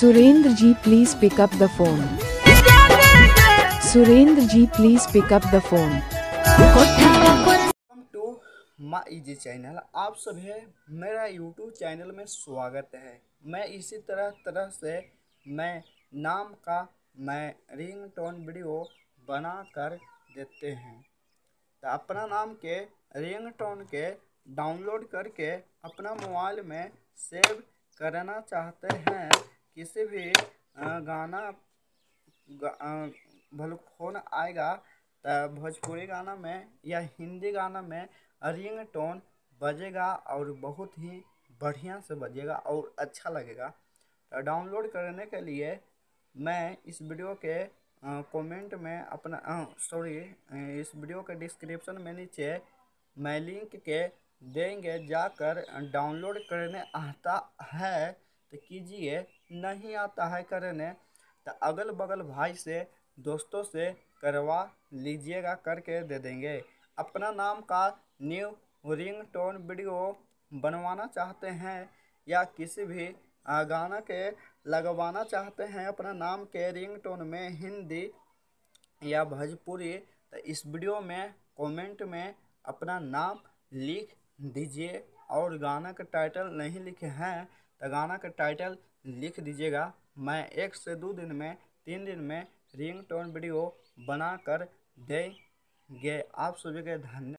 Surendra ji please pick up the phone Surendra ji please pick up the phone welcome to माँ easy channel आप सभी मेरा YouTube channel में स्वागत है मैं इसी तरह तरह से मैं नाम का मैं रिंग टोन वीडियो बना कर देते हैं तो अपना नाम के रिंग टोन के डाउनलोड करके अपना मोबाइल में सेव करना चाहते हैं इससे भी गाना भलखोन आएगा तो भोजपुरी गाना में या हिंदी गाना में रिंग टोन बजेगा और बहुत ही बढ़िया से बजेगा और अच्छा लगेगा डाउनलोड करने के लिए मैं इस वीडियो के कमेंट में अपना सॉरी इस वीडियो के डिस्क्रिप्शन में नीचे मैं लिंक के देंगे जाकर डाउनलोड करने आता है तो कीजिए नहीं आता है करने तो अगल बगल भाई से दोस्तों से करवा लीजिएगा करके दे देंगे अपना नाम का न्यू रिंग टोन वीडियो बनवाना चाहते हैं या किसी भी गाना के लगवाना चाहते हैं अपना नाम के रिंग टोन में हिंदी या भोजपुरी तो इस वीडियो में कमेंट में अपना नाम लिख दीजिए और गाना का टाइटल नहीं लिखे हैं तो गाना का टाइटल लिख दीजिएगा मैं एक से दो दिन में तीन दिन में रिंग टोन वीडियो बना कर देंगे आप सभी के धन्यवाद